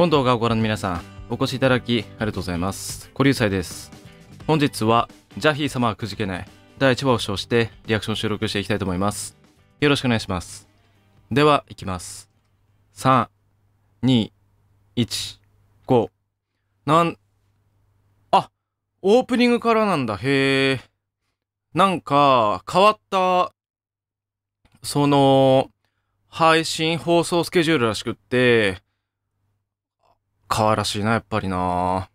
本動画をご覧の皆さん、お越しいただきありがとうございます。小流祭です。本日は、ジャヒー様はくじけない、第1話を称してリアクション収録していきたいと思います。よろしくお願いします。では、いきます。3、2、1、5。なん、あ、オープニングからなんだ。へえ。なんか、変わった、その、配信放送スケジュールらしくって、可愛らしいな、やっぱりな。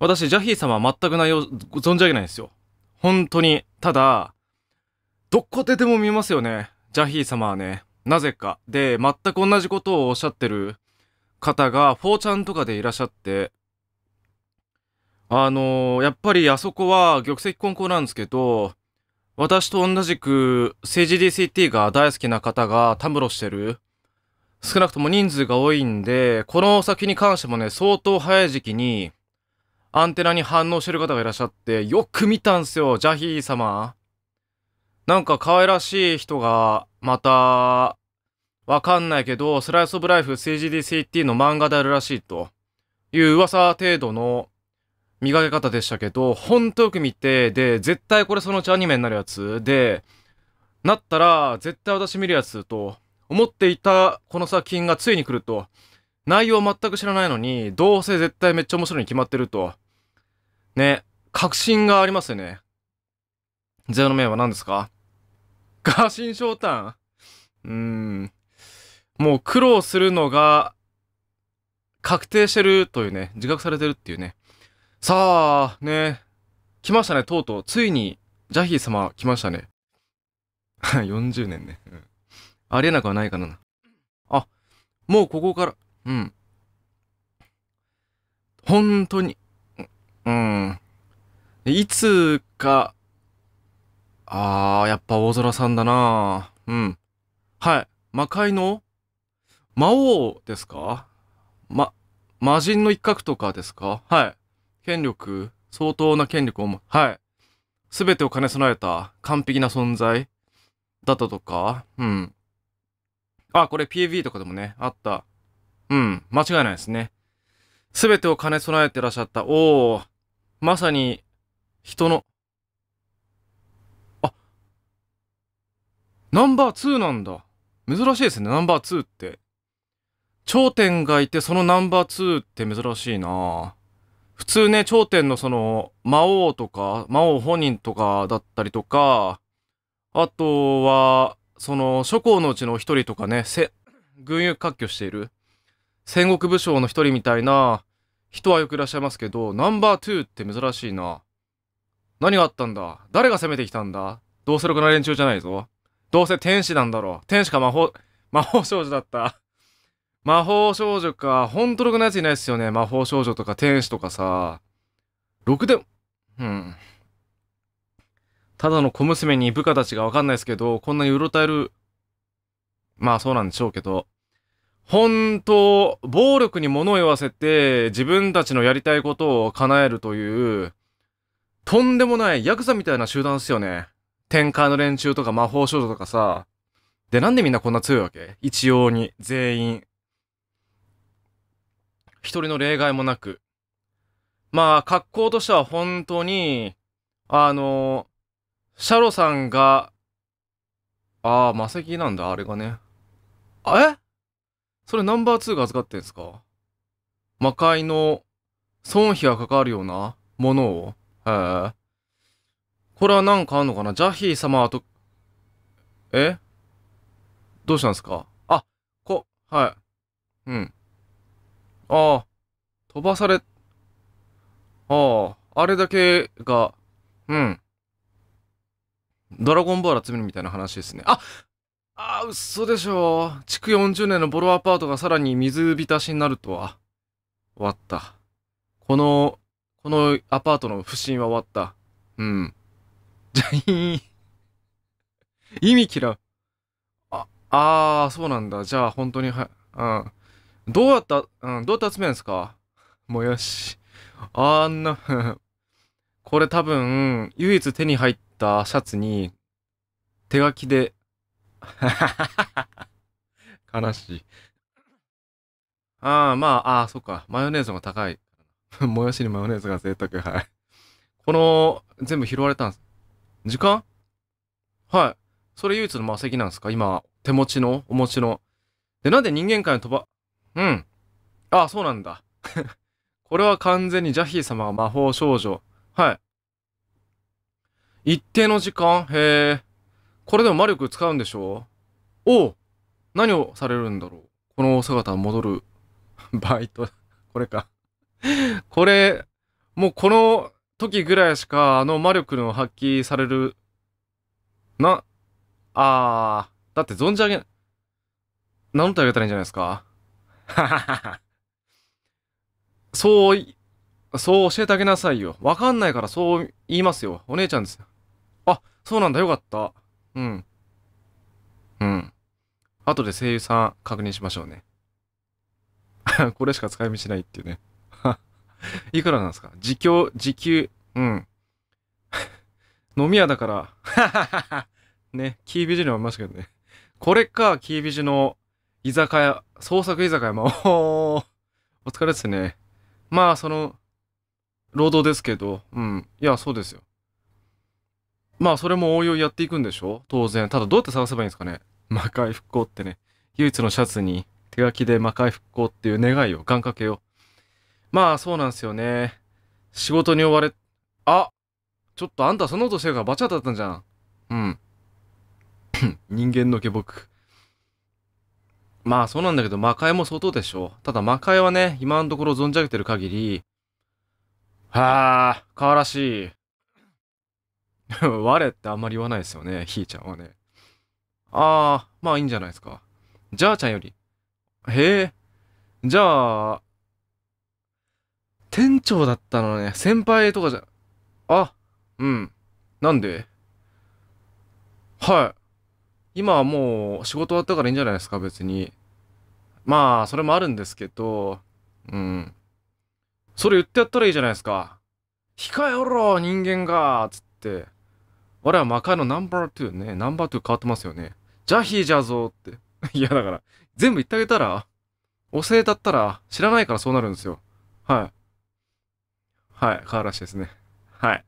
私、ジャヒー様は全く内容、存じ上げないんですよ。本当に。ただ、どこででも見ますよね。ジャヒー様はね。なぜか。で、全く同じことをおっしゃってる方が、ーちゃんとかでいらっしゃって、あのー、やっぱりあそこは玉石混交なんですけど、私と同じく政治 DCT が大好きな方がたむろしてる少なくとも人数が多いんで、この先に関してもね、相当早い時期に、アンテナに反応してる方がいらっしゃって、よく見たんすよ、ジャヒー様。なんか可愛らしい人が、また、わかんないけど、スライスオブライフ CGDCT の漫画であるらしいという噂程度の磨け方でしたけど、ほんとよく見て、で、絶対これそのうちアニメになるやつで、なったら、絶対私見るやつと、思っていたこの作品がついに来ると。内容全く知らないのに、どうせ絶対めっちゃ面白いに決まってると。ね、確信がありますよね。ゼロの面は何ですかガシンショウタンうーん。もう苦労するのが確定してるというね、自覚されてるっていうね。さあ、ね、来ましたね、とうとう。ついに、ジャヒー様来ましたね。40年ね。ありえなくはないかな。あ、もうここから、うん。本当に、うん。いつか、あー、やっぱ大空さんだなうん。はい。魔界の魔王ですかま、魔人の一角とかですかはい。権力、相当な権力をも、はい。すべてを兼ね備えた完璧な存在だったとか、うん。あ、これ PV とかでもね、あった。うん、間違いないですね。すべてを兼ね備えてらっしゃった。おお、まさに、人の、あ、ナンバー2なんだ。珍しいですね、ナンバー2って。頂点がいて、そのナンバー2って珍しいな普通ね、頂点のその、魔王とか、魔王本人とかだったりとか、あとは、その諸侯のうちの一人とかね、軍友割拠している戦国武将の一人みたいな人はよくいらっしゃいますけど、ナンバー2って珍しいな。何があったんだ誰が攻めてきたんだどうせろくな連中じゃないぞ。どうせ天使なんだろう。天使か魔法、魔法少女だった。魔法少女か。ほんとろくなやついないっすよね。魔法少女とか天使とかさ。ろくでも、うん。ただの小娘に部下たちがわかんないですけど、こんなにうろたえる、まあそうなんでしょうけど、本当、暴力に物を言わせて自分たちのやりたいことを叶えるという、とんでもないヤクザみたいな集団ですよね。天界の連中とか魔法少女とかさ。で、なんでみんなこんな強いわけ一様に、全員。一人の例外もなく。まあ、格好としては本当に、あの、シャロさんが、ああ、魔石なんだ、あれがね。あえそれナンバー2が預かってんすか魔界の損費がかかるようなものをへえ。これはなんかあんのかなジャヒー様と、えどうしたんですかあ、こ、はい。うん。ああ、飛ばされ、ああ、あれだけが、うん。ドラゴンボール集めるみたいな話ですね。ああ、嘘でしょ。築40年のボロアパートがさらに水浸しになるとは。終わった。この、このアパートの不審は終わった。うん。じゃいい。意味嫌う。あ、あ、そうなんだ。じゃあ、本当には、うん。どうやった、うん、どうやって集めるんですかもやし。あんな これ多分、唯一手に入って、たシャツに、手書きで 悲しいああ、まあ、ああ、そっか。マヨネーズが高い。もやしにマヨネーズが贅沢。はい。この、全部拾われたんです。時間はい。それ唯一の魔石なんですか今、手持ちのお持ちの。で、なんで人間界の飛ば、うん。ああ、そうなんだ。これは完全にジャヒー様が魔法少女。はい。一定の時間へえ。これでも魔力使うんでしょおう何をされるんだろうこの姿戻る。バイト。これか これ、もうこの時ぐらいしかあの魔力の発揮される。な、あー、だって存じ上げ、名乗ってあげたらいいんじゃないですかははは。そう、そう教えてあげなさいよ。わかんないからそう言いますよ。お姉ちゃんです。そうなんだ、よかった。うん。うん。後で声優さん確認しましょうね。これしか使い道ないっていうね。いくらなんですか時給、時給、うん。飲み屋だからね、キービジュにもいましたけどね。これか、キービジュの居酒屋、創作居酒屋も、おお疲れですね。まあ、その、労働ですけど、うん。いや、そうですよ。まあそれも応用やっていくんでしょ当然。ただどうやって探せばいいんですかね魔界復興ってね。唯一のシャツに手書きで魔界復興っていう願いを、願掛けを。まあそうなんですよね。仕事に追われ、あちょっとあんたそんなことしてるからバチャだったんじゃん。うん。人間の下僕。まあそうなんだけど魔界も相当でしょ。ただ魔界はね、今のところ存じ上げてる限り、はあ、可愛らしい。我ってあんまり言わないですよね、ひーちゃんはね。ああ、まあいいんじゃないですか。じゃあちゃんより。へえ。じゃあ、店長だったのね。先輩とかじゃ、あ、うん。なんではい。今はもう仕事終わったからいいんじゃないですか、別に。まあ、それもあるんですけど、うん。それ言ってやったらいいじゃないですか。控えおろ、人間が、つって。我は魔界のナンバー2ね、ナンバー2変わってますよね。ジャヒーじゃぞって。いや、だから、全部言ってあげたら、世話だったら、知らないからそうなるんですよ。はい。はい、らしいですね。はい。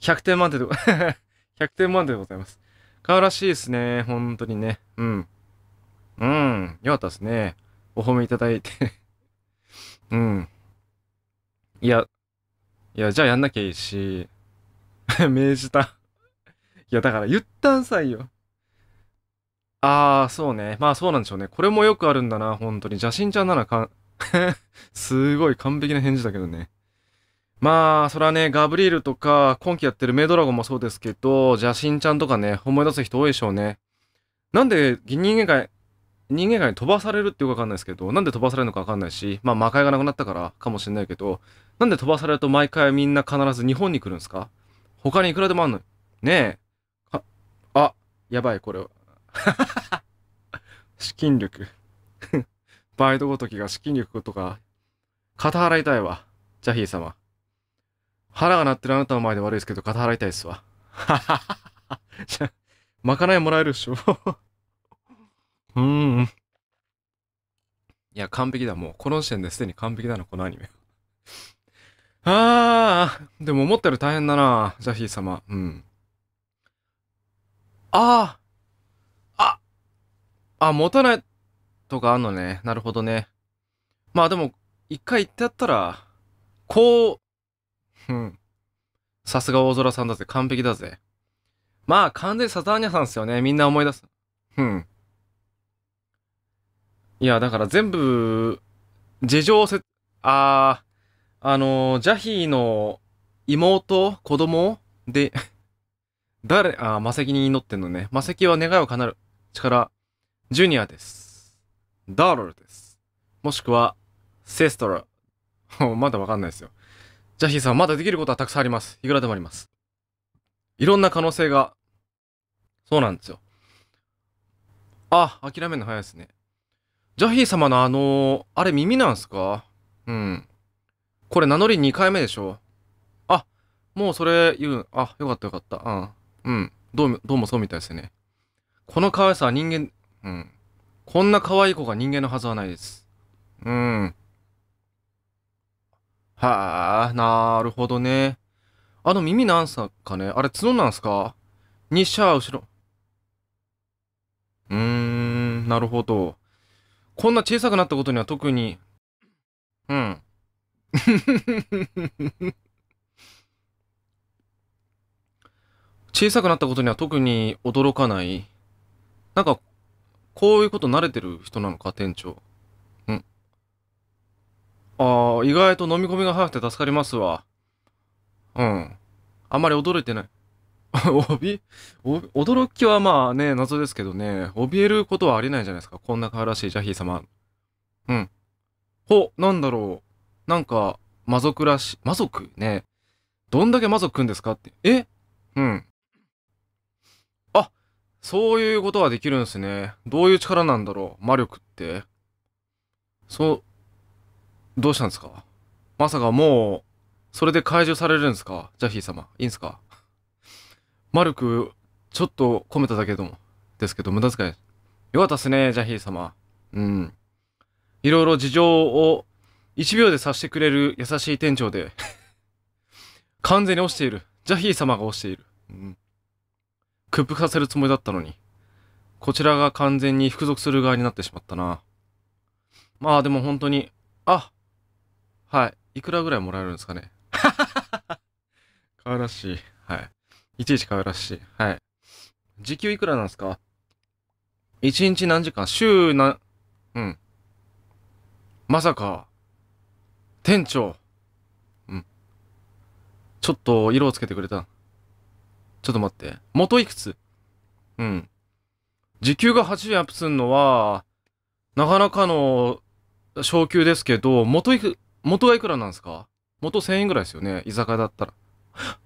100点満点で、100 点満点でございます。らしいですね、本当にね。うん。うん、よかったですね。お褒めいただいて うん。いや、いや、じゃあやんなきゃいいし、命じたいや、だから言ったんさいよ。ああ、そうね。まあそうなんでしょうね。これもよくあるんだな、本当に。邪神ちゃんならかん、すごい完璧な返事だけどね。まあ、それはね、ガブリエルとか、今季やってるメイドラゴンもそうですけど、邪神ちゃんとかね、思い出す人多いでしょうね。なんで、人間界、人間界に飛ばされるってよくわかんないですけど、なんで飛ばされるのかわかんないし、まあ魔界がなくなったからかもしれないけど、なんで飛ばされると毎回みんな必ず日本に来るんですか他にいくらでもあんのねえ。やばい、これは。資金力 バイトごときが資金力とか、肩払いたいわ。ジャヒー様。腹が鳴ってるあなたの前で悪いですけど、肩払いたいっすわ。ははは。じゃ、まかないもらえるっしょ。うーん。いや、完璧だ。もう、この時点ですでに完璧だな、このアニメ。ああ、でも思ったより大変だな、ジャヒー様。うん。ああ。あ、あ、持たないとかあんのね。なるほどね。まあでも、一回言ってやったら、こう、うん。さすが大空さんだぜ。完璧だぜ。まあ完全にサターニャさんですよね。みんな思い出す。うん。いや、だから全部、事情せ、ああ、あのー、ジャヒーの妹、子供で誰、あ、魔石に祈ってんのね。魔石は願いを叶う力、ジュニアです。ダーロルです。もしくは、セストラ。まだわかんないですよ。ジャヒーさん、まだできることはたくさんあります。いくらでもあります。いろんな可能性が、そうなんですよ。あ、諦めるの早いですね。ジャヒー様のあのー、あれ耳なんすかうん。これ名乗り2回目でしょあ、もうそれ言う、あ、よかったよかった。うん。うん。どうも、どうもそうみたいですね。この可愛さは人間、うん。こんな可愛い子が人間のはずはないです。うん。はあ、なるほどね。あの耳なんすかねあれ角なんすかにしゃあ後ろ。うーん、なるほど。こんな小さくなったことには特に、うん。小さくなったことには特に驚かない。なんか、こういうこと慣れてる人なのか、店長。うん。ああ、意外と飲み込みが早くて助かりますわ。うん。あんまり驚いてない。おび、驚きはまあね、謎ですけどね、怯えることはありないじゃないですか。こんな可愛らしいジャヒー様。うん。ほ、なんだろう。なんか、魔族らしい。魔族ね。どんだけ魔族くんですかって。えうん。そういうことはできるんですね。どういう力なんだろう魔力って。そう、どうしたんですかまさかもう、それで解除されるんですかジャヒー様。いいんすか魔力、ちょっと込めただけでも、ですけど、無駄遣い。よかったっすね、ジャヒー様。うん。いろいろ事情を1秒で察してくれる優しい店長で完全に落ちている。ジャヒー様が落ちている。うん屈服させるつもりだったのに、こちらが完全に服属する側になってしまったな。まあでも本当に、あはい。いくらぐらいもらえるんですかね。可 愛らしい。はい。いちいち可愛らしい。はい。時給いくらなんですか一日何時間週な、うん。まさか、店長。うん。ちょっと色をつけてくれた。ちょっと待って。元いくつうん。時給が8円アップすんのは、なかなかの昇給ですけど、元いく、元がいくらなんですか元1000円ぐらいですよね。居酒屋だったら。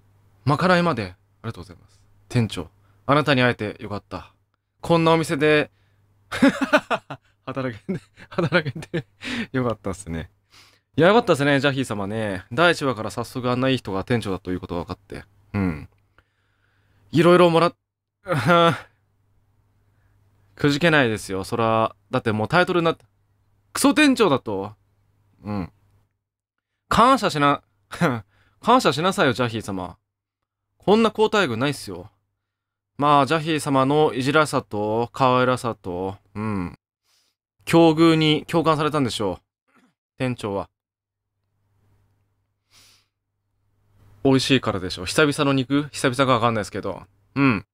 まかないまで。ありがとうございます。店長、あなたに会えてよかった。こんなお店で 働けて、働けてよかったっすね。いや、よかったっすね、ジャヒー様ね。第1話から早速あんないい人が店長だということが分かって。うん。いろいろもらっ、くじけないですよ。そら、だってもうタイトルになった。クソ店長だと。うん。感謝しな、感謝しなさいよ、ジャヒー様。こんな交代具ないっすよ。まあ、ジャヒー様のいじらさと、可愛らさと、うん。境遇に共感されたんでしょう。店長は。美味しいからでしょ。久々の肉久々かわかんないですけど。うん。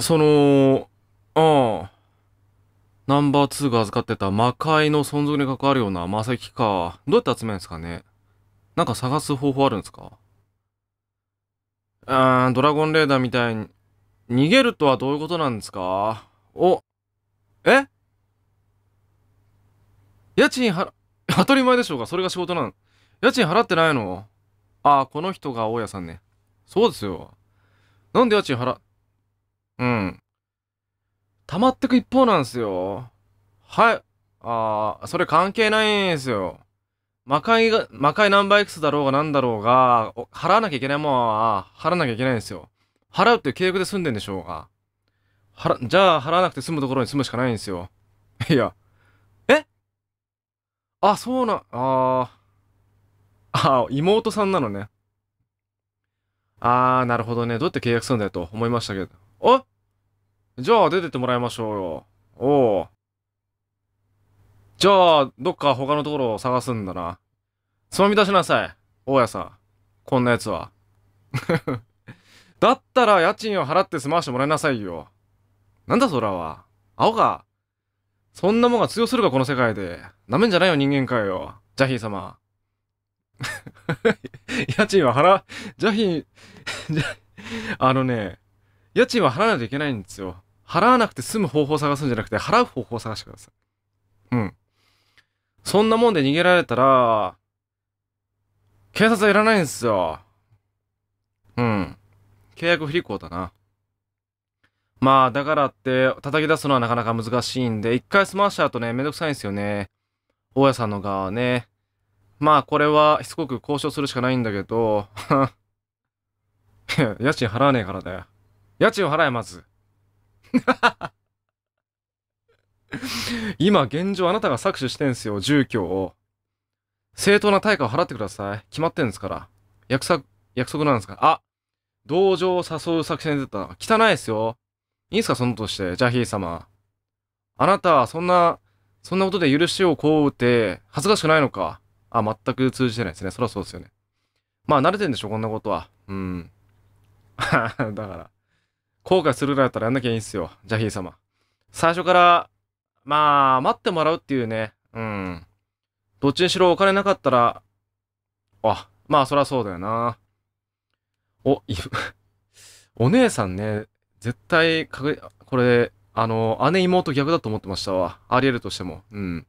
その、うん。ナンバー2が預かってた魔界の存続に関わるような魔石か。どうやって集めるんですかねなんか探す方法あるんですかうーん、ドラゴンレーダーみたいに、逃げるとはどういうことなんですかお、え家賃は、当たり前でしょうかそれが仕事なん。家賃払ってないのああ、この人が大家さんね。そうですよ。なんで家賃払、うん。溜まってく一方なんですよ。はい。ああ、それ関係ないんすよ。魔界が、魔界ナンバー X だろうがなんだろうが、払わなきゃいけないもんは、払わなきゃいけないんですよ。払うって契約で済んでんでしょうが。ら、じゃあ払わなくて済むところに住むしかないんですよ。いや。えあ、そうな、ああ。ああ、妹さんなのね。ああ、なるほどね。どうやって契約するんだよと思いましたけど。あじゃあ出てってもらいましょうよ。おお。じゃあ、どっか他のところを探すんだな。つまみ出しなさい。大家さん。こんな奴は。だったら家賃を払って済ましてもらいなさいよ。なんだそらは。青か。そんなもんが通用するかこの世界で。なめんじゃないよ人間かよ。ジャヒー様。家賃は払、ジャヒン、あのね、家賃は払わないといけないんですよ。払わなくて済む方法を探すんじゃなくて、払う方法を探してください。うん。そんなもんで逃げられたら、警察はいらないんですよ。うん。契約不履行だな。まあ、だからって、叩き出すのはなかなか難しいんで、一回済ましちゃうとね、めんどくさいんですよね。大家さんの側はね。まあこれはしつこく交渉するしかないんだけど 家賃払わねえからだよ。家賃を払え、まず。今現状あなたが搾取してんすよ、住居を。正当な対価を払ってください。決まってんですから。約束、約束なんですから。あ同情を誘う作戦出た。汚いですよ。いいんすか、そのとして。ジャヒー様。あなた、そんな、そんなことで許しをこう打て、恥ずかしくないのか。あ、全く通じてないですね。そりゃそうですよね。まあ、慣れてんでしょ、こんなことは。うん。だから、後悔するならったらやんなきゃいいんすよ、ジャヒー様。最初から、まあ、待ってもらうっていうね。うん。どっちにしろお金なかったら、あ、まあ、そりゃそうだよな。お、い、お姉さんね、絶対、かこれ、あの、姉妹逆だと思ってましたわ。あり得るとしても。うん。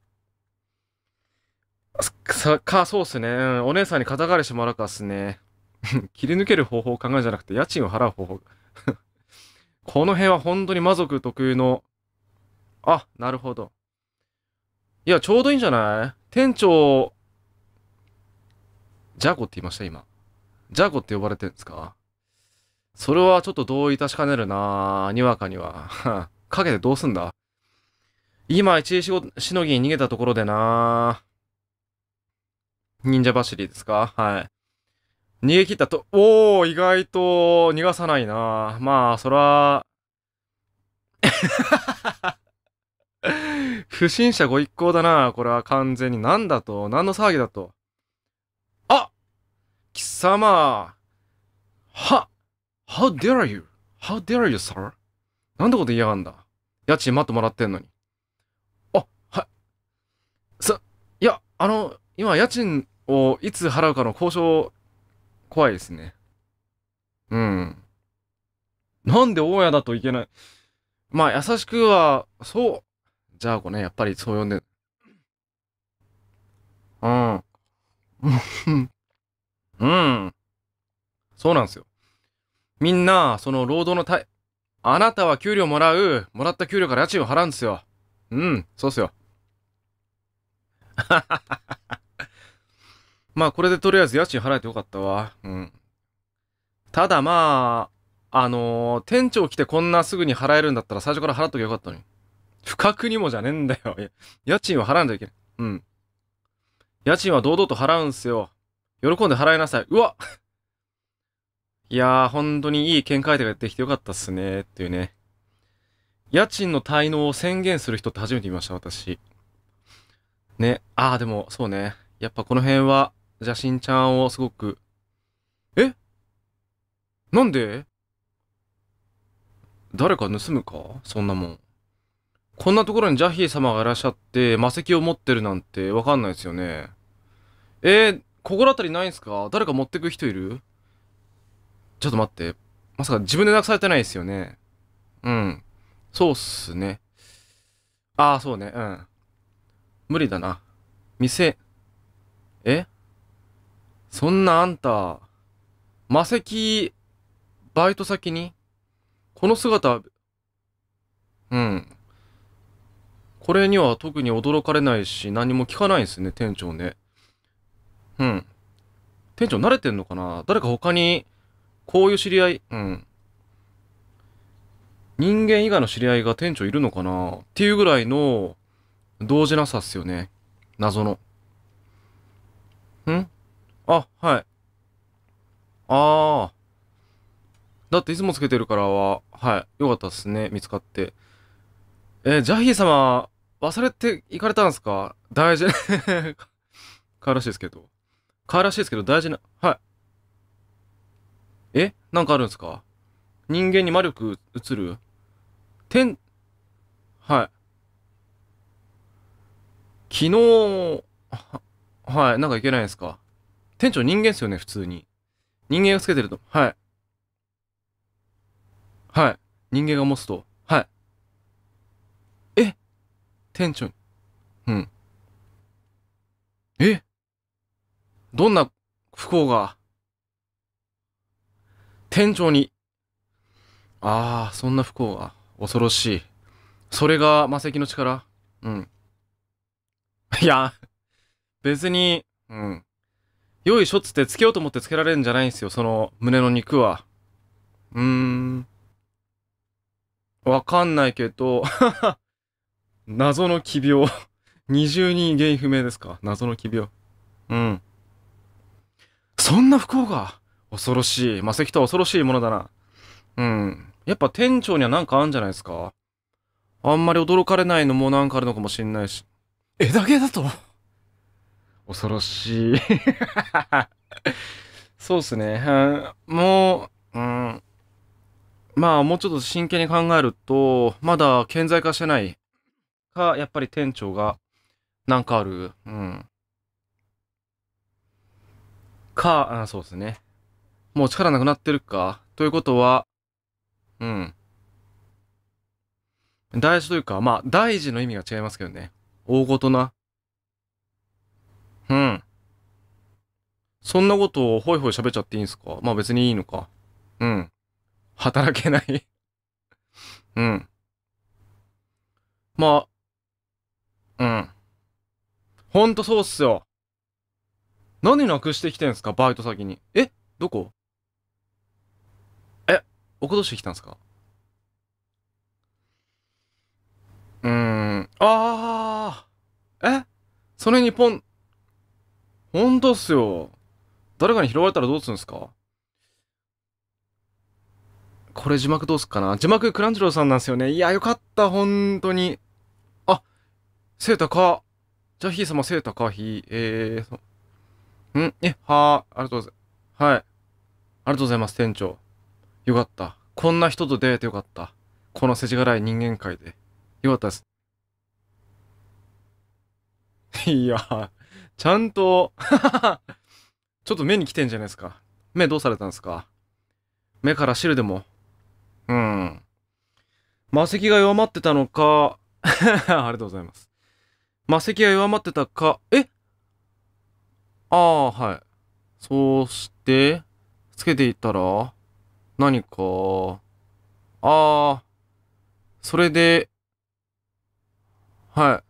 か、そうっすね。うん。お姉さんに肩代わりしてもらうかっすね。切り抜ける方法を考えじゃなくて、家賃を払う方法。この辺は本当に魔族特有の。あ、なるほど。いや、ちょうどいいんじゃない店長、ジャゴって言いました今。ジャゴって呼ばれてるんですかそれはちょっと同意いたしかねるなにわかには。かけてどうすんだ今一時しのぎに逃げたところでな忍者走りですかはい。逃げ切ったと、おお、意外と逃がさないなまあ、そら、不審者ご一行だなこれは完全に。何だと何の騒ぎだとあ貴様は !How dare you?How dare you, sir? なんてこと言いやがんだ家賃待ってもらってんのに。あ、はい。さ、いや、あの、今家賃をいつ払うかの交渉、怖いですね。うん。なんで大家だといけない。まあ、優しくは、そう。じゃあこね、やっぱりそう呼んで。うん。うん。そうなんですよ。みんな、その労働のたい、あなたは給料もらう、もらった給料から家賃を払うんですよ。うん、そうっすよ。はははは。まあこれでとりあえず家賃払えてよかったわ。うん。ただまあ、あのー、店長来てこんなすぐに払えるんだったら最初から払っときゃよかったのに。不覚にもじゃねえんだよ。家賃は払わないといけない。うん。家賃は堂々と払うんすよ。喜んで払いなさい。うわいやー、本当にいい見解手ができてよかったっすね。っていうね。家賃の滞納を宣言する人って初めて見ました、私。ね。ああ、でも、そうね。やっぱこの辺は、邪神ちゃんをすごく、えなんで誰か盗むかそんなもん。こんなところにジャヒー様がいらっしゃって、魔石を持ってるなんてわかんないですよね。えー、心当たりないんすか誰か持ってく人いるちょっと待って。まさか自分でなくされてないですよね。うん。そうっすね。ああ、そうね。うん。無理だな。店、えそんなあんた、魔石、バイト先にこの姿、うん。これには特に驚かれないし、何も聞かないんですね、店長ね。うん。店長慣れてんのかな誰か他に、こういう知り合い、うん。人間以外の知り合いが店長いるのかなっていうぐらいの、動じなさっすよね。謎の。んあ、はい。ああ。だっていつもつけてるからは、はい。よかったっすね。見つかって。えー、ジャヒー様、忘れて行かれたんすか大事なカー らしいですけど。カーらしいですけど大事な、はい。えなんかあるんすか人間に魔力移る天、はい。昨日、は、はい。なんかいけないんすか店長人間っすよね、普通に。人間がつけてると。はい。はい。人間が持つと。はい。え店長に。うん。えどんな不幸が店長に。ああ、そんな不幸が。恐ろしい。それが魔石の力うん。いや、別に、うん。よいしょっつってつけようと思ってつけられるんじゃないんですよ、その胸の肉は。うーん。わかんないけど 謎の奇病二重に原因不明ですか謎の奇病。うん。そんな不幸が恐ろしい。魔石とは恐ろしいものだな。うん。やっぱ店長にはなんかあんじゃないですかあんまり驚かれないのもなんかあるのかもしんないし。枝毛だと恐ろしい そうっすね。もう、うん。まあ、もうちょっと真剣に考えると、まだ顕在化してないか、やっぱり店長がなんかある。うん。か、あそうですね。もう力なくなってるか。ということは、うん。大事というか、まあ、大事の意味が違いますけどね。大ごとなうん。そんなことをほいほい喋っちゃっていいんすかまあ別にいいのか。うん。働けない うん。まあ、うん。ほんとそうっすよ。何なくしてきてんすかバイト先に。えどこえ、落としてきたんすかうーん。ああ。えそれにポン、ほんとっすよ。誰かに拾われたらどうすんすかこれ字幕どうすっかな字幕クランジローさんなんですよね。いや、よかった、ほんとに。あ、セータか。じゃあ、ひー様、セータか、ヒー。えー、そんえ、はー、ありがとうございます。はい。ありがとうございます、店長。よかった。こんな人と出会えてよかった。この世知辛い人間界で。よかったです。いやちゃんと ちょっと目に来てんじゃないですか。目どうされたんですか目から汁でも。うん。魔石が弱まってたのか ありがとうございます。魔石が弱まってたか、えああ、はい。そうして、つけていったら、何か、ああ、それで、はい。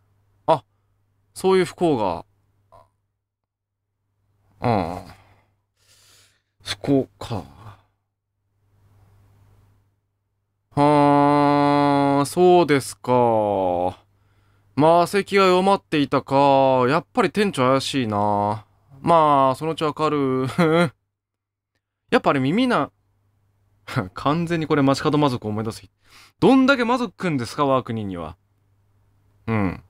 あ、そういう不幸がああ。そこか。はあ、そうですか。まあ、石が弱まっていたか。やっぱり店長怪しいな。まあ、そのうちわかる。やっぱあれ耳な、完全にこれ街角魔族を思い出す。どんだけ魔族くんですか、ワーク人には。うん。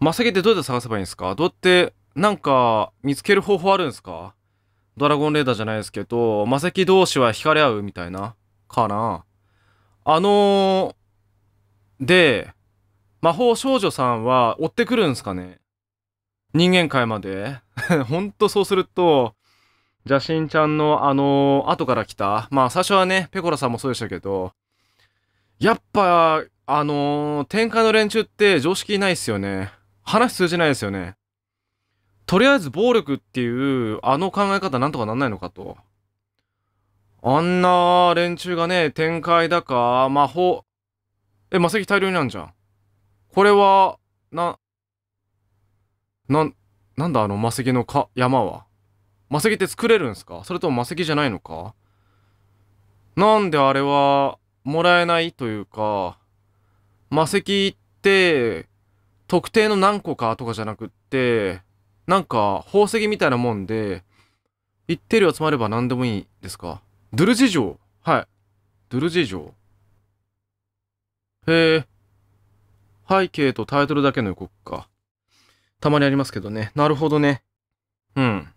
マセキってどうやって探せばいいんですかどうやってなんか、見つける方法あるんですかドラゴンレーダーじゃないですけど、魔石同士は惹かれ合うみたいなかなあのー、で、魔法少女さんは追ってくるんすかね人間界まで ほんとそうすると、邪神ちゃんのあのー、後から来た、まあ最初はね、ペコラさんもそうでしたけど、やっぱ、あのー、天下の連中って常識ないっすよね。話通じないですよね。とりあえず暴力っていうあの考え方なんとかなんないのかと。あんな連中がね、展開だか、魔法、え、魔石大量になんじゃん。これは、な、な、なんだあの魔石のか、山は。魔石って作れるんすかそれとも魔石じゃないのかなんであれは、もらえないというか、魔石って、特定の何個かとかじゃなくって、なんか宝石みたいなもんで、一定量集まれば何でもいいですかドゥルジ情はい。ドゥルジ情へえ。背景とタイトルだけの予告か。たまにありますけどね。なるほどね。うん。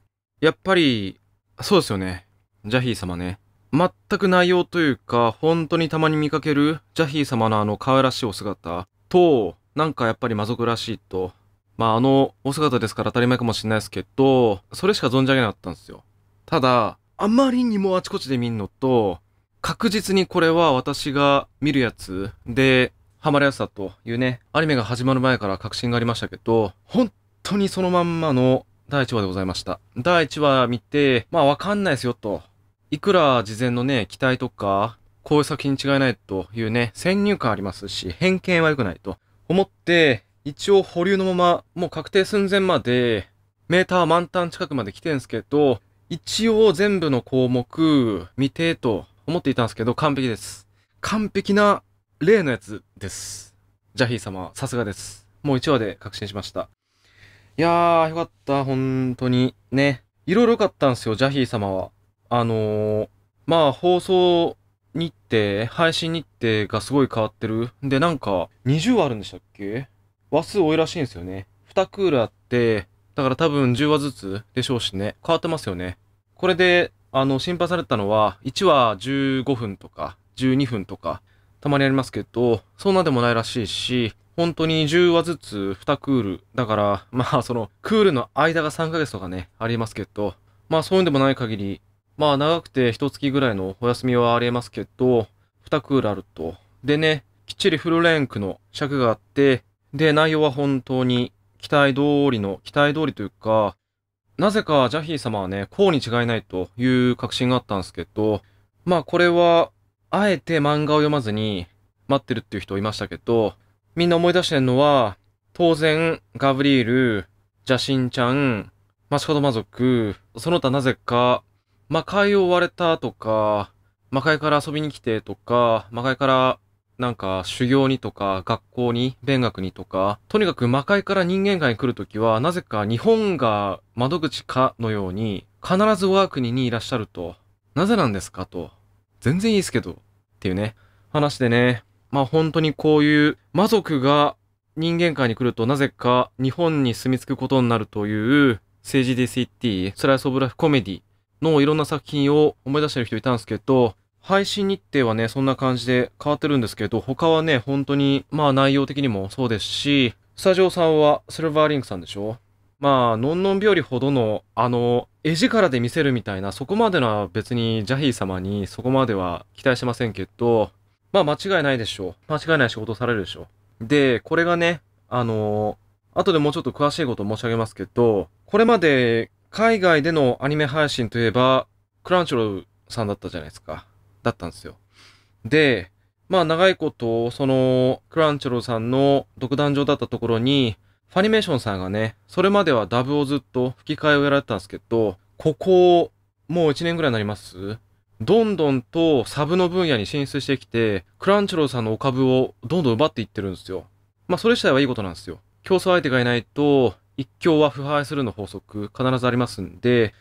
やっぱり、そうですよね。ジャヒー様ね。全く内容というか、本当にたまに見かけるジャヒー様のあの可愛らしいお姿と、なんかやっぱり魔族らしいと、まああの、お姿ですから当たり前かもしれないですけど、それしか存じ上げなかったんですよ。ただ、あまりにもあちこちで見んのと、確実にこれは私が見るやつで、ハマるやつだというね、アニメが始まる前から確信がありましたけど、本当にそのまんまの第1話でございました。第1話見て、まあわかんないですよと。いくら事前のね、期待とか、こういう作品に違いないというね、先入観ありますし、偏見は良くないと思って一応保留のまま、もう確定寸前まで、メーター満タン近くまで来てんすけど、一応全部の項目見て、と思っていたんですけど、完璧です。完璧な例のやつです。ジャヒー様、さすがです。もう1話で確信しました。いやー、よかった、本当に。ね。いろいろよかったんですよ、ジャヒー様は。あのー、まあ、放送日程、配信日程がすごい変わってる。で、なんか、20話あるんでしたっけ話数多いらしいんですよね。2クールあって、だから多分10話ずつでしょうしね、変わってますよね。これで、あの、心配されたのは、1話15分とか、12分とか、たまにありますけど、そんなでもないらしいし、本当に10話ずつ2クール。だから、まあその、クールの間が3ヶ月とかね、ありますけど、まあそういうんでもない限り、まあ長くて1月ぐらいのお休みはありえますけど、2クールあると。でね、きっちりフルレンクの尺があって、で、内容は本当に期待通りの、期待通りというか、なぜかジャヒー様はね、こうに違いないという確信があったんですけど、まあこれは、あえて漫画を読まずに待ってるっていう人いましたけど、みんな思い出してるのは、当然、ガブリール、ジャシンちゃん、マシカド魔族、その他なぜか、魔界を追われたとか、魔界から遊びに来てとか、魔界からなんか修行にとか学校に勉学にとか、とにかく魔界から人間界に来るときは、なぜか日本が窓口かのように、必ず我が国にいらっしゃると。なぜなんですかと。全然いいですけど。っていうね、話でね。まあ本当にこういう魔族が人間界に来るとなぜか日本に住み着くことになるという政治 DCT、スライスオブラフコメディのいろんな作品を思い出してる人いたんですけど、配信日程はね、そんな感じで変わってるんですけど、他はね、本当に、まあ内容的にもそうですし、スタジオさんはシルバーリンクさんでしょまあ、のんのん日和ほどの、あの、絵力で見せるみたいな、そこまでのは別にジャヒー様にそこまでは期待してませんけど、まあ間違いないでしょう。間違いない仕事されるでしょう。で、これがね、あの、後でもうちょっと詳しいことを申し上げますけど、これまで海外でのアニメ配信といえば、クランチョルさんだったじゃないですか。だったんですよ。で、まあ長いこと、その、クランチョロさんの独壇場だったところに、ファニメーションさんがね、それまではダブをずっと吹き替えをやられてたんですけど、ここ、もう1年ぐらいになりますどんどんとサブの分野に進出してきて、クランチェロさんのお株をどんどん奪っていってるんですよ。まあそれ自体はいいことなんですよ。競争相手がいないと、一強は腐敗するの法則必ずありますんで、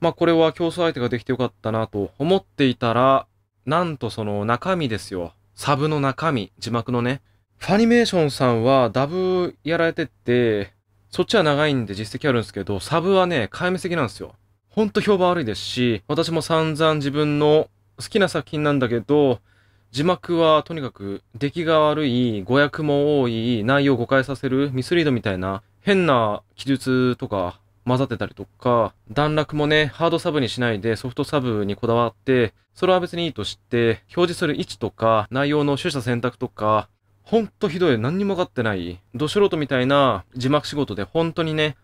まあこれは競争相手ができてよかったなと思っていたら、なんとその中身ですよ。サブの中身、字幕のね。ファニメーションさんはダブやられてて、そっちは長いんで実績あるんですけど、サブはね、壊滅的なんですよ。ほんと評判悪いですし、私も散々自分の好きな作品なんだけど、字幕はとにかく出来が悪い、語訳も多い、内容を誤解させる、ミスリードみたいな変な記述とか混ざってたりとか、段落もね、ハードサブにしないでソフトサブにこだわって、それは別にいいとして、表示する位置とか、内容の取捨選択とか、ほんとひどい、何にも分かってない、ど素人みたいな字幕仕事で本当にね、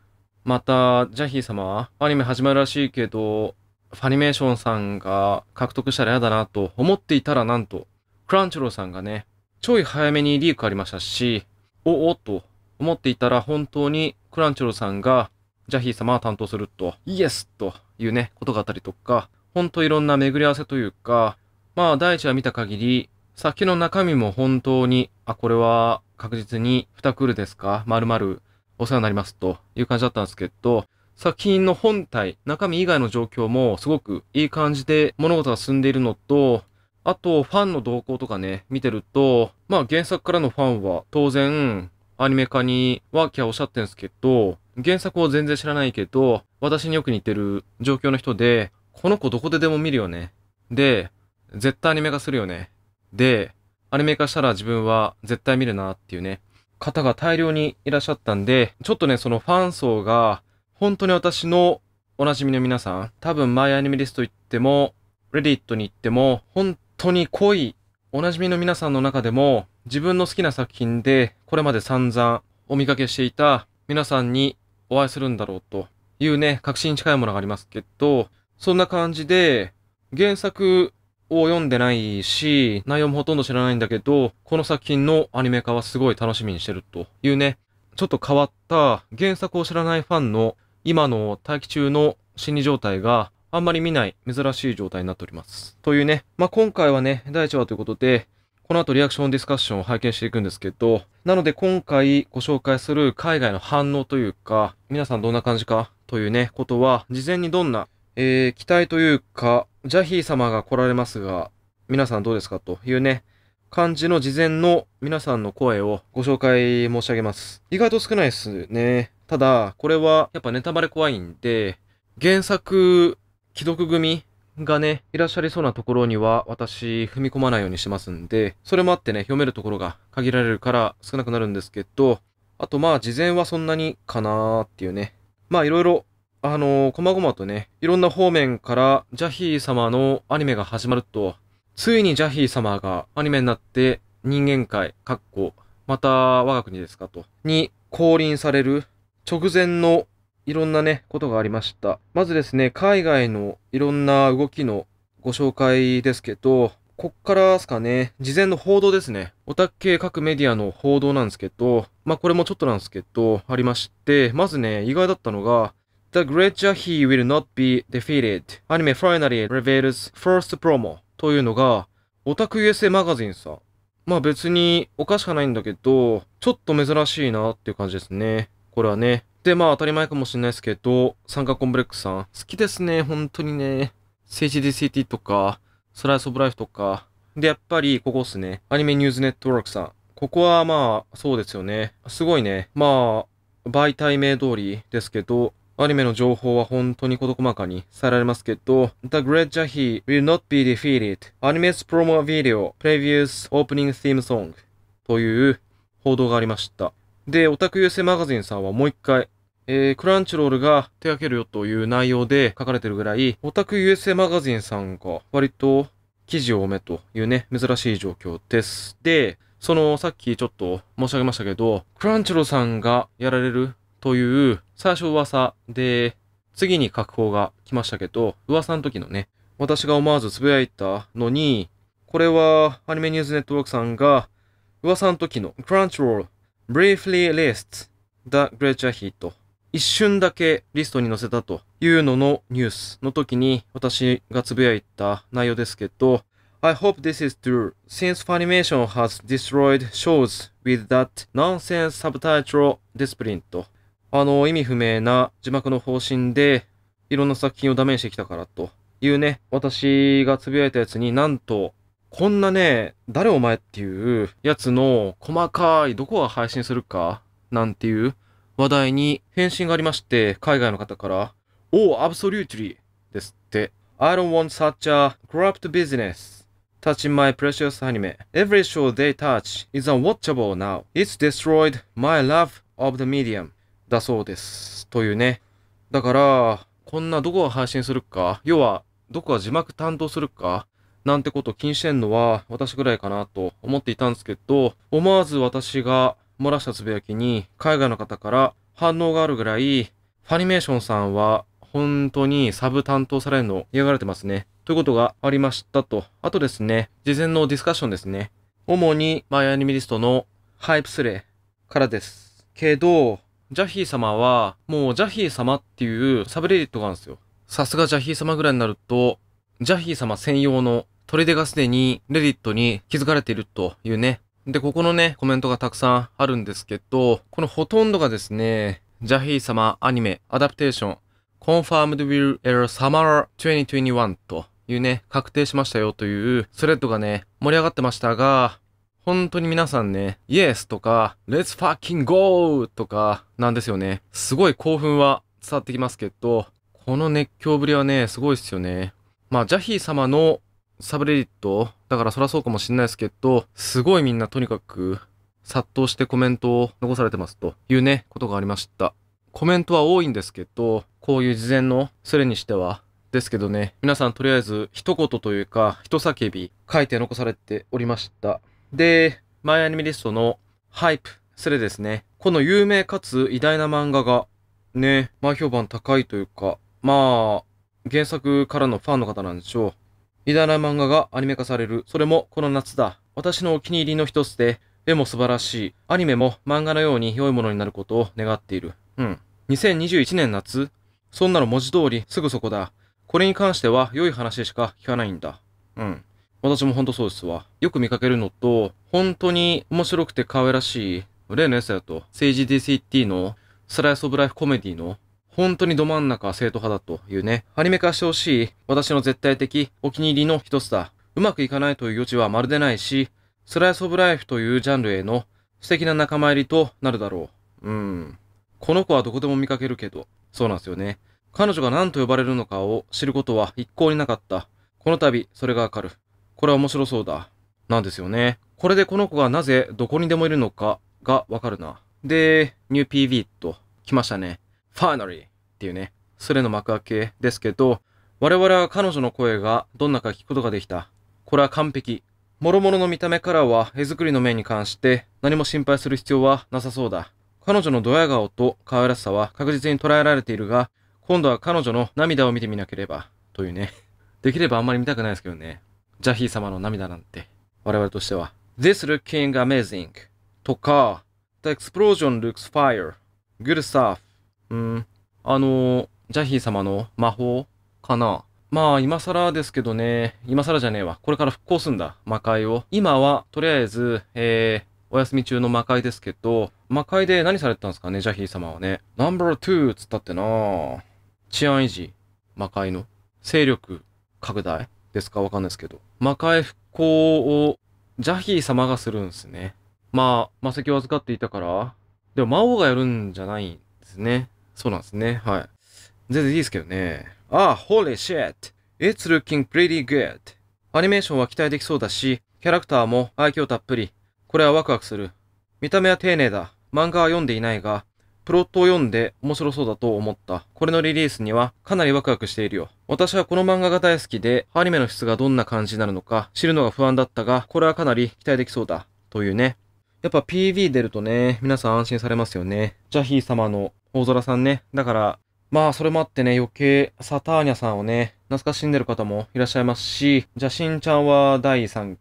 また、ジャヒー様、アニメ始まるらしいけど、ファニメーションさんが獲得したら嫌だなと思っていたらなんと、クランチローさんがね、ちょい早めにリークありましたし、おおと思っていたら本当にクランチローさんがジャヒー様は担当すると、イエスというね、ことがあったりとか、ほんといろんな巡り合わせというか、まあ、第一話見た限り、先の中身も本当に、あ、これは確実に2クールですか丸々お世話になりますという感じだったんですけど、作品の本体、中身以外の状況もすごくいい感じで物事が進んでいるのと、あとファンの動向とかね、見てると、まあ原作からのファンは当然アニメ化にワーキャーおっしゃってるんですけど、原作を全然知らないけど、私によく似てる状況の人で、この子どこででも見るよね。で、絶対アニメ化するよね。で、アニメ化したら自分は絶対見るなっていうね、方が大量にいらっしゃったんで、ちょっとね、そのファン層が、本当に私のお馴染みの皆さん、多分マイアニメリスト行っても、レディットに行っても、本当に濃い、おなじみの皆さんの中でも、自分の好きな作品で、これまで散々お見かけしていた皆さんにお会いするんだろうというね、確信に近いものがありますけど、そんな感じで、原作を読んでないし、内容もほとんど知らないんだけど、この作品のアニメ化はすごい楽しみにしてるというね、ちょっと変わった原作を知らないファンの今の待機中の心理状態があんまり見ない珍しい状態になっております。というね、まあ、今回はね、第1話ということで、この後リアクションディスカッションを拝見していくんですけど、なので今回ご紹介する海外の反応というか、皆さんどんな感じかというね、ことは、事前にどんな、えー、期待というか、ジャヒー様が来られますが、皆さんどうですかというね、感じの事前の皆さんの声をご紹介申し上げます。意外と少ないですね。ただ、これはやっぱネタバレ怖いんで、原作既読組がね、いらっしゃりそうなところには私踏み込まないようにしますんで、それもあってね、読めるところが限られるから少なくなるんですけど、あとまあ事前はそんなにかなーっていうね。まあいろいろ、あのー、こまごまとね、いろんな方面からジャヒー様のアニメが始まると、ついにジャヒー様がアニメになって人間界、かっこ、また我が国ですかと、に降臨される直前のいろんなね、ことがありました。まずですね、海外のいろんな動きのご紹介ですけど、こっからですかね、事前の報道ですね。オタク系各メディアの報道なんですけど、まあこれもちょっとなんですけど、ありまして、まずね、意外だったのが、The Great Jahi will not be defeated. アニメ finally reveals first promo というのが、オタク USA マガジンさん。まあ別におかしくないんだけど、ちょっと珍しいなっていう感じですね。これはね。で、まあ当たり前かもしれないですけど、三角コンプレックスさん、好きですね、本当にね。c g d c t とか、スライスオブライフとか。で、やっぱり、ここっすね。アニメニュースネットワークさん。ここはまあ、そうですよね。すごいね。まあ、媒体名通りですけど、アニメの情報は本当に事細かに伝えられますけど、The Great Jahi will not be defeated. アニメスプ s promo video p r e v i e テ s opening theme song という報道がありました。で、オタク優セマガジンさんはもう一回えー、クランチロールが手掛けるよという内容で書かれてるぐらい、オタク USA マガジンさんが割と記事多めというね、珍しい状況です。で、そのさっきちょっと申し上げましたけど、クランチロールさんがやられるという最初噂で、次に確報が来ましたけど、噂の時のね、私が思わずつぶやいたのに、これはアニメニュースネットワークさんが噂の時のクランチロール、Briefly l i s t The Great Hit 一瞬だけリストに載せたというののニュースの時に私がつぶやいた内容ですけど、I hope this is true, since Funimation has destroyed shows with that nonsense subtitle discipline と、あの、意味不明な字幕の方針で、いろんな作品をダメにしてきたからというね、私がつぶやいたやつになんと、こんなね、誰お前っていうやつの細かいどこが配信するかなんていう話題に返信がありまして、海外の方から、Oh, absolutely! ですって。I don't want such a corrupt business. Touching my precious anime. Every show they touch is unwatchable now. It's destroyed my love of the medium. だそうです。というね。だから、こんなどこが配信するか、要は、どこが字幕担当するか、なんてことを気にしてんのは私ぐらいかなと思っていたんですけど、思わず私が漏らしたつぶやきに、海外の方から反応があるぐらい、ファニメーションさんは本当にサブ担当されるの嫌がられてますね。ということがありましたと。あとですね、事前のディスカッションですね。主にマイアニメリストのハイプスレからです。けど、ジャヒー様は、もうジャヒー様っていうサブレディットがあるんですよ。さすがジャヒー様ぐらいになると、ジャヒー様専用のトレデがすでにレディットに気づかれているというね、で、ここのね、コメントがたくさんあるんですけど、このほとんどがですね、ジャヒー様アニメアダプテーション Confirmed Will Air Summer 2021というね、確定しましたよというスレッドがね、盛り上がってましたが、本当に皆さんね、Yes とか、Let's fucking go! とか、なんですよね。すごい興奮は伝わってきますけど、この熱狂ぶりはね、すごいっすよね。まあ、ジャヒー様のサブレディット、だからそらそうかもしんないですけど、すごいみんなとにかく殺到してコメントを残されてますというね、ことがありました。コメントは多いんですけど、こういう事前のそれにしては、ですけどね、皆さんとりあえず一言というか、一叫び書いて残されておりました。で、マイアニメリストのハイプ、それですね。この有名かつ偉大な漫画が、ね、前評判高いというか、まあ、原作からのファンの方なんでしょう。偉大な漫画がアニメ化される。それもこの夏だ。私のお気に入りの一つで、絵も素晴らしい。アニメも漫画のように良いものになることを願っている。うん。2021年夏そんなの文字通りすぐそこだ。これに関しては良い話しか聞かないんだ。うん。私もほんとそうですわ。よく見かけるのと、本当に面白くて可愛らしい、例のやつだと、政治 DCT のスライスオブライフコメディの本当にど真ん中生徒派だというね、アニメ化してほしい私の絶対的お気に入りの一つだ。うまくいかないという余地はまるでないし、スライスオブライフというジャンルへの素敵な仲間入りとなるだろう。うん。この子はどこでも見かけるけど、そうなんですよね。彼女が何と呼ばれるのかを知ることは一向になかった。この度、それがわかる。これは面白そうだ。なんですよね。これでこの子がなぜどこにでもいるのかがわかるな。で、ニュー PV と、来ましたね。ファイナリーっていうね、それの幕開けですけど、我々は彼女の声がどんなか聞くことができた。これは完璧。諸々の見た目からは絵作りの面に関して何も心配する必要はなさそうだ。彼女のドヤ顔と可愛らしさは確実に捉えられているが、今度は彼女の涙を見てみなければ。というね。できればあんまり見たくないですけどね。ジャヒー様の涙なんて。我々としては。This looking amazing. とか、The explosion looks fire. Good stuff. うん。あの、ジャヒー様の魔法かなまあ、今更ですけどね、今更じゃねえわ。これから復興すんだ、魔界を。今は、とりあえず、えー、お休み中の魔界ですけど、魔界で何されてたんですかね、ジャヒー様はね。ナンバー2つったってな治安維持、魔界の。勢力拡大ですかわかんないですけど。魔界復興を、ジャヒー様がするんですね。まあ、魔石を預かっていたから。でも魔王がやるんじゃないんですね。そうなんですね。はい。全然いいですけどね。あ、ah, holy shit! It's looking pretty good! アニメーションは期待できそうだし、キャラクターも愛嬌たっぷり。これはワクワクする。見た目は丁寧だ。漫画は読んでいないが、プロットを読んで面白そうだと思った。これのリリースにはかなりワクワクしているよ。私はこの漫画が大好きで、アニメの質がどんな感じになるのか知るのが不安だったが、これはかなり期待できそうだ。というね。やっぱ PV 出るとね、皆さん安心されますよね。ジャヒー様の大空さんね。だから、まあ、それもあってね、余計、サターニャさんをね、懐かしんでる方もいらっしゃいますし、邪神ちゃんは第3期、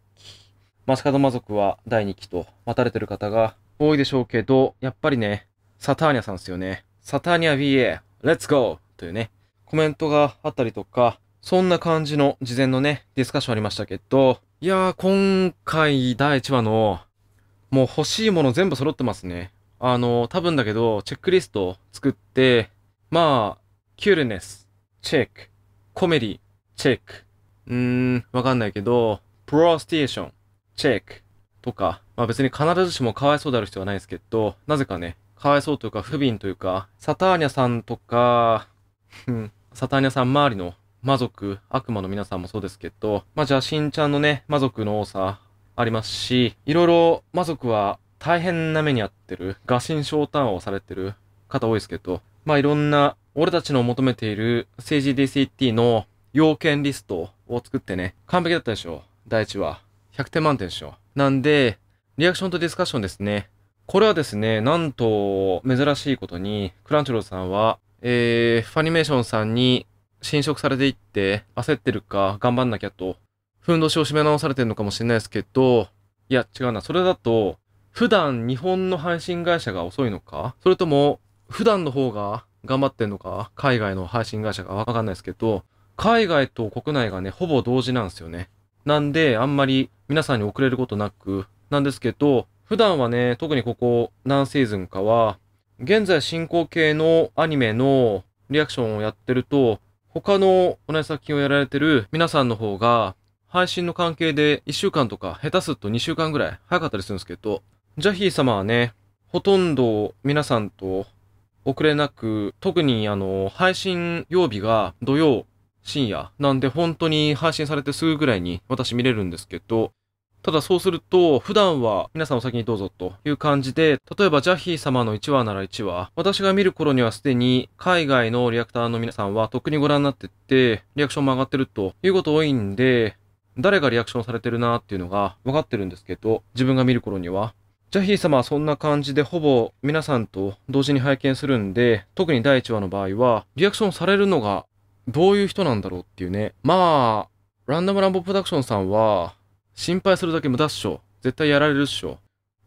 マスカド魔族は第2期と待たれてる方が多いでしょうけど、やっぱりね、サターニャさんですよね。サターニャ VA、レッツゴーというね、コメントがあったりとか、そんな感じの事前のね、ディスカッションありましたけど、いやー、今回第1話の、もう欲しいもの全部揃ってますね。あの、多分だけど、チェックリストを作って、まあ、キュルネス、チェック、コメディ、チェック、うーん、わかんないけど、プロスティエーション、チェックとか、まあ別に必ずしもかわいそうである必要はないですけど、なぜかね、かわいそうというか、不憫というか、サターニャさんとか、サターニャさん周りの魔族、悪魔の皆さんもそうですけど、まあ邪神ちゃんのね、魔族の多さありますし、いろいろ魔族は大変な目に遭ってる、餓心症ターンをされてる方多いですけど、まあいろんな、俺たちの求めている政治 DCT の要件リストを作ってね、完璧だったでしょ。第一は。100点満点でしょ。なんで、リアクションとディスカッションですね。これはですね、なんと珍しいことに、クランチローさんは、えー、ファニメーションさんに侵食されていって、焦ってるか、頑張んなきゃと、ふんどしを締め直されてるのかもしれないですけど、いや、違うな。それだと、普段日本の配信会社が遅いのかそれとも普段の方が頑張ってんのか海外の配信会社がわかんないですけど、海外と国内がね、ほぼ同時なんですよね。なんで、あんまり皆さんに遅れることなく、なんですけど、普段はね、特にここ何シーズンかは、現在進行形のアニメのリアクションをやってると、他の同じ作品をやられてる皆さんの方が、配信の関係で1週間とか、下手すると2週間ぐらい早かったりするんですけど、ジャヒー様はね、ほとんど皆さんと遅れなく、特にあの、配信曜日が土曜深夜なんで本当に配信されてすぐぐらいに私見れるんですけど、ただそうすると、普段は皆さんお先にどうぞという感じで、例えばジャヒー様の1話なら1話、私が見る頃にはすでに海外のリアクターの皆さんはとっくにご覧になってって、リアクションも上がってるということ多いんで、誰がリアクションされてるなっていうのが分かってるんですけど、自分が見る頃には。ジャヒー様はそんな感じでほぼ皆さんと同時に拝見するんで、特に第1話の場合は、リアクションされるのがどういう人なんだろうっていうね。まあ、ランダムランボプロダクションさんは、心配するだけ無駄っしょ。絶対やられるっしょ。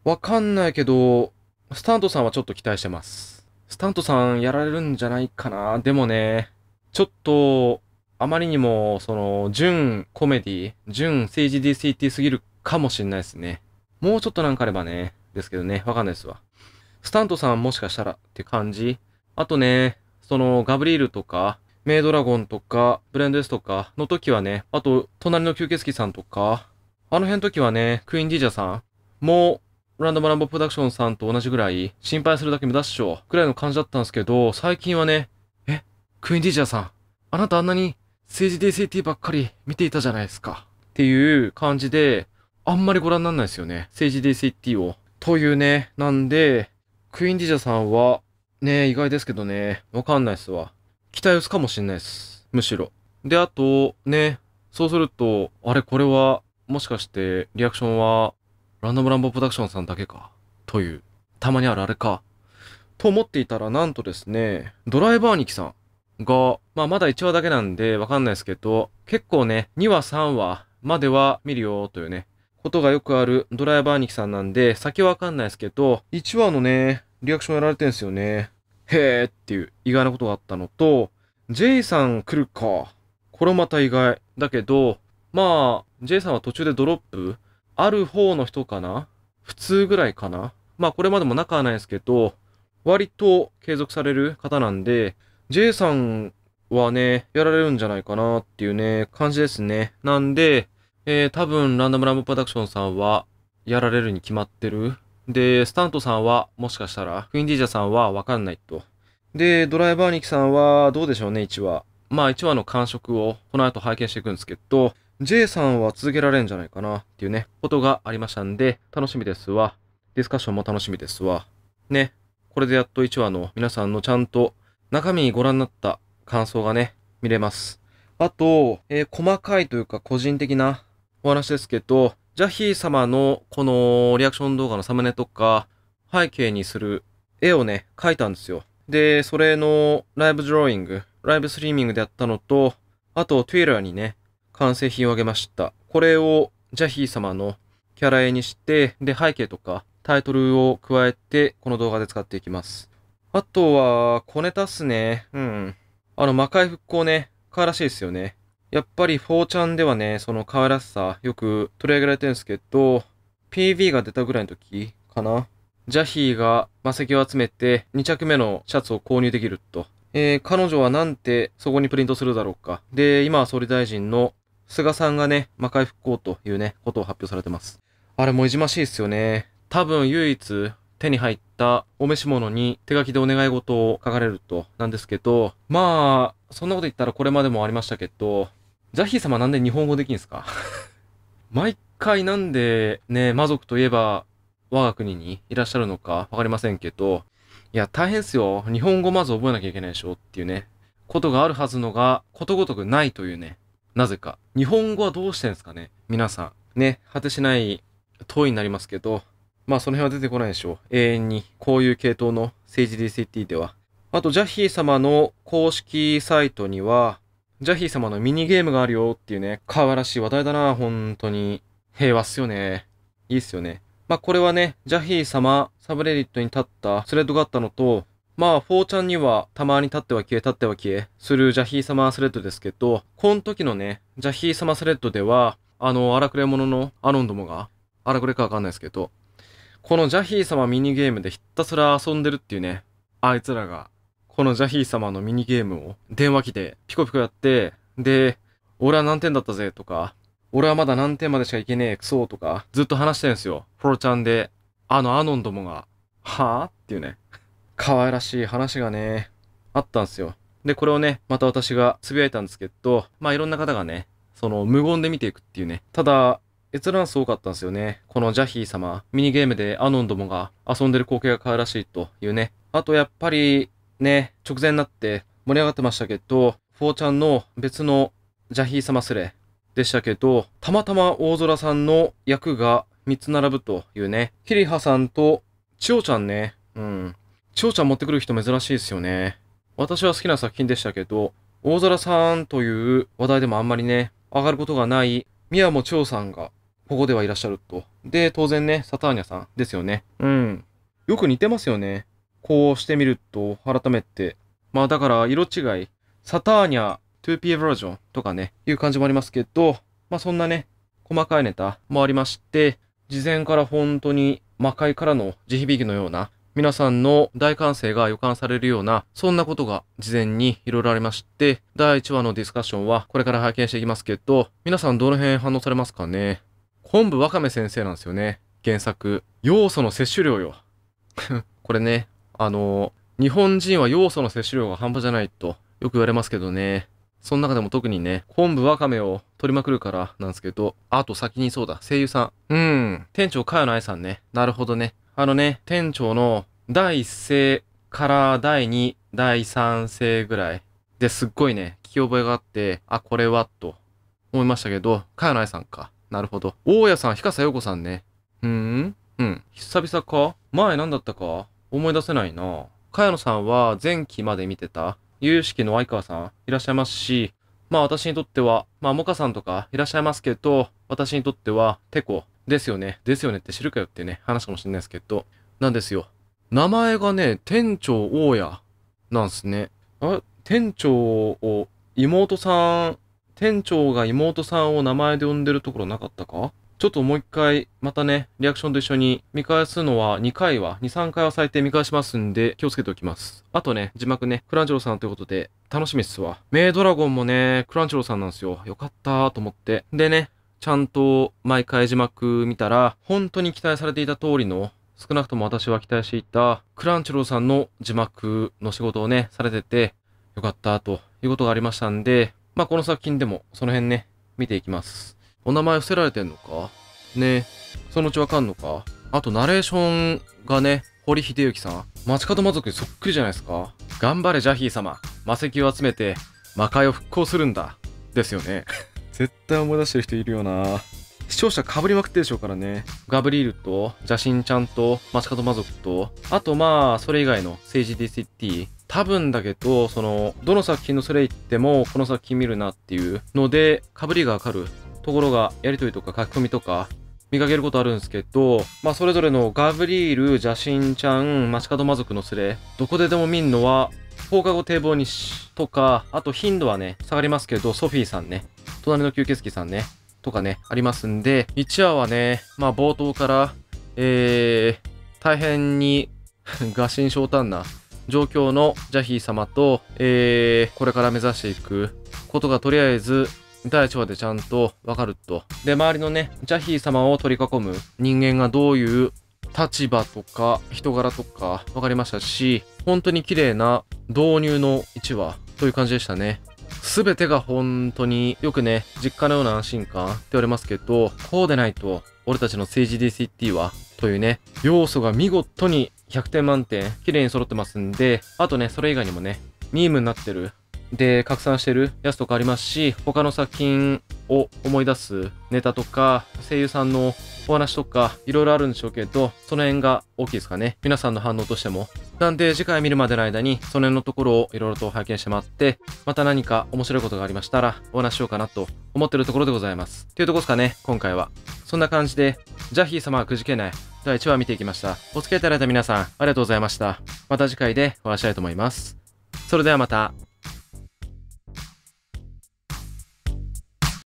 わかんないけど、スタントさんはちょっと期待してます。スタントさんやられるんじゃないかな。でもね、ちょっと、あまりにも、その、純コメディ、純政治 DCT すぎるかもしんないですね。もうちょっとなんかあればね、ですけどね、わかんないですわ。スタントさんもしかしたらって感じ。あとね、そのガブリールとか、メイドラゴンとか、ブレンドスとかの時はね、あと、隣の吸血鬼さんとか、あの辺の時はね、クイーンディージャーさんも、ランドムランボプロダクションさんと同じぐらい、心配するだけ無駄っしょ、ぐらいの感じだったんですけど、最近はね、え、クイーンディージャーさん、あなたあんなに政治 DCT ばっかり見ていたじゃないですか。っていう感じで、あんまりご覧にならないですよね。政治 DCT を。というね、なんで、クイーンディジャさんは、ね、意外ですけどね、わかんないっすわ。期待打つかもしんないっす。むしろ。で、あと、ね、そうすると、あれ、これは、もしかして、リアクションは、ランダムランボプロダクションさんだけか。という、たまにあるあれか。と思っていたら、なんとですね、ドライバーニキさんが、まあまだ1話だけなんでわかんないですけど、結構ね、2話3話までは見るよというね、ことがよくあるドライバー兄貴さんなんで、先わかんないですけど、1話のね、リアクションやられてんすよね。へーっていう意外なことがあったのと、J さん来るか。これまた意外。だけど、まあ、J さんは途中でドロップある方の人かな普通ぐらいかなまあ、これまでも仲はないですけど、割と継続される方なんで、J さんはね、やられるんじゃないかなっていうね、感じですね。なんで、えー、多分、ランダムラムプロダクションさんは、やられるに決まってる。で、スタントさんは、もしかしたら、クイーンディージャさんはわかんないと。で、ドライバーニキさんは、どうでしょうね、1話。まあ、1話の感触を、この後拝見していくんですけど、J さんは続けられるんじゃないかな、っていうね、ことがありましたんで、楽しみですわ。ディスカッションも楽しみですわ。ね。これでやっと1話の皆さんのちゃんと中身にご覧になった感想がね、見れます。あと、えー、細かいというか個人的なお話ですけど、ジャヒー様のこのリアクション動画のサムネとか背景にする絵をね、描いたんですよ。で、それのライブドローイング、ライブストリーミングでやったのと、あと Twitter にね、完成品をあげました。これをジャヒー様のキャラ絵にして、で、背景とかタイトルを加えて、この動画で使っていきます。あとは、小ネタっすね。うん。あの、魔界復興ね、可愛らしいですよね。やっぱり4ちゃんではね、その可愛らしさ、よく取り上げられてるんですけど、PV が出たぐらいの時かな。ジャヒーが魔石を集めて2着目のシャツを購入できると。えー、彼女はなんてそこにプリントするだろうか。で、今は総理大臣の菅さんがね、魔界復興というね、ことを発表されてます。あれもいじましいですよね。多分唯一手に入ったお召し物に手書きでお願い事を書かれるとなんですけど、まあ、そんなこと言ったらこれまでもありましたけど、ジャヒー様なんで日本語できんすか 毎回なんでね、魔族といえば我が国にいらっしゃるのかわかりませんけど、いや、大変っすよ。日本語まず覚えなきゃいけないでしょっていうね、ことがあるはずのが、ことごとくないというね、なぜか。日本語はどうしてんですかね皆さん。ね、果てしない問いになりますけど、まあその辺は出てこないでしょう。永遠に、こういう系統の政治 DCT では。あと、ジャッヒー様の公式サイトには、ジャヒー様のミニゲームがあるよっていうね、可愛らしい話題だな、本当に。平和っすよね。いいっすよね。まあこれはね、ジャヒー様、サブレディットに立ったスレッドがあったのと、まあ、ーちゃんにはたまに立っては消え、立っては消えするジャヒー様スレッドですけど、この時のね、ジャヒー様スレッドでは、あの、荒くれ者のアロンどもが、荒くれかわかんないですけど、このジャヒー様ミニゲームでひたすら遊んでるっていうね、あいつらがこのジャヒー様のミニゲームを電話機でピコピコやって、で、俺は何点だったぜとか、俺はまだ何点までしかいけねえ、クソとか、ずっと話してるんですよ。フォロちゃんで、あのアノンどもが、はぁっていうね、可愛らしい話がね、あったんですよ。で、これをね、また私が呟いたんですけど、まあいろんな方がね、その無言で見ていくっていうね。ただ、閲覧数多かったんですよね。このジャヒー様、ミニゲームでアノンどもが遊んでる光景が可愛らしいというね。あとやっぱり、ね、直前になって盛り上がってましたけど、フォーちゃんの別のジャヒー様スレでしたけど、たまたま大空さんの役が3つ並ぶというね、キリハさんと千代ちゃんね、うん。千代ちゃん持ってくる人珍しいですよね。私は好きな作品でしたけど、大空さんという話題でもあんまりね、上がることがない宮本千代さんがここではいらっしゃると。で、当然ね、サターニャさんですよね。うん。よく似てますよね。こうしてみると、改めて。まあだから、色違い、サターニャ 2P バージョンとかね、いう感じもありますけど、まあそんなね、細かいネタもありまして、事前から本当に魔界からの地響きのような、皆さんの大歓声が予感されるような、そんなことが事前にいろいろありまして、第1話のディスカッションはこれから拝見していきますけど、皆さんどの辺反応されますかね昆布わかめ先生なんですよね。原作。要素の摂取量よ。これね、あの、日本人は要素の摂取量が半端じゃないとよく言われますけどね。その中でも特にね、昆布わかめを取りまくるからなんですけど、あと先にそうだ、声優さん。うん。店長、かよの愛さんね。なるほどね。あのね、店長の第一声から第2、第3声ぐらいですっごいね、聞き覚えがあって、あ、これは、と思いましたけど、かよの愛さんか。なるほど。大家さん、ひかさようこさんね。うんうん。久々か前何だったか思い出せないな。茅野さんは前期まで見てた、有識の相川さんいらっしゃいますし、まあ私にとっては、まあモカさんとかいらっしゃいますけど、私にとってはテコですよね。ですよねって知るかよってね、話かもしれないですけど、なんですよ。名前がね、店長大家なんすね。あ、店長を妹さん、店長が妹さんを名前で呼んでるところなかったかちょっともう一回、またね、リアクションと一緒に見返すのは2回は、2、3回は最低見返しますんで、気をつけておきます。あとね、字幕ね、クランチョロさんということで、楽しみっすわ。メイドラゴンもね、クランチョロさんなんですよ。よかったーと思って。でね、ちゃんと毎回字幕見たら、本当に期待されていた通りの、少なくとも私は期待していた、クランチョロさんの字幕の仕事をね、されてて、よかったということがありましたんで、まあこの作品でもその辺ね、見ていきます。お名前伏せられてんのかねそのうちわかんのかあと、ナレーションがね、堀秀幸さん。街角魔族にそっくりじゃないですか。頑張れ、ジャヒー様。魔石を集めて、魔界を復興するんだ。ですよね。絶対思い出してる人いるよな。視聴者かぶりまくってるでしょうからね。ガブリールと、邪神ちゃんと、街角魔族と、あとまあ、それ以外の政治 DCT。多分だけど、その、どの作品のそれ言っても、この作品見るなっていうので、かぶりがわかるところが、やりとりとか書き込みとか、見かけることあるんですけど、まあ、それぞれのガブリール、邪神ちゃん、街角魔族のスレ、どこででも見んのは、放課後堤防にし、とか、あと頻度はね、下がりますけど、ソフィーさんね、隣の吸血鬼さんね、とかね、ありますんで、1話はね、まあ、冒頭から、えー、大変に画心昇胆な状況のジャヒー様と、えー、これから目指していくことがとりあえず大話でちゃんとわかると。で、周りのね、ジャヒー様を取り囲む人間がどういう立場とか人柄とか分かりましたし、本当に綺麗な導入の1話という感じでしたね。すべてが本当によくね、実家のような安心感って言われますけど、こうでないと俺たちの政治 DCT はというね、要素が見事に100点満点綺麗に揃ってますんで、あとね、それ以外にもね、ミームになってるで拡散してるやつとかありますし、他の作品を思い出すネタとか、声優さんのお話とか、いろいろあるんでしょうけど、その辺が大きいですかね。皆さんの反応としても。なんで次回見るまでの間に、その辺のところをいろいろと拝見してもらって、また何か面白いことがありましたら、お話しようかなと思ってるところでございます。っていうとこですかね、今回は。そんな感じで、ジャヒー様はくじけない。第1話見ていきました。お付き合いいただいた皆さん、ありがとうございました。また次回でお会いしたいと思います。それではまた。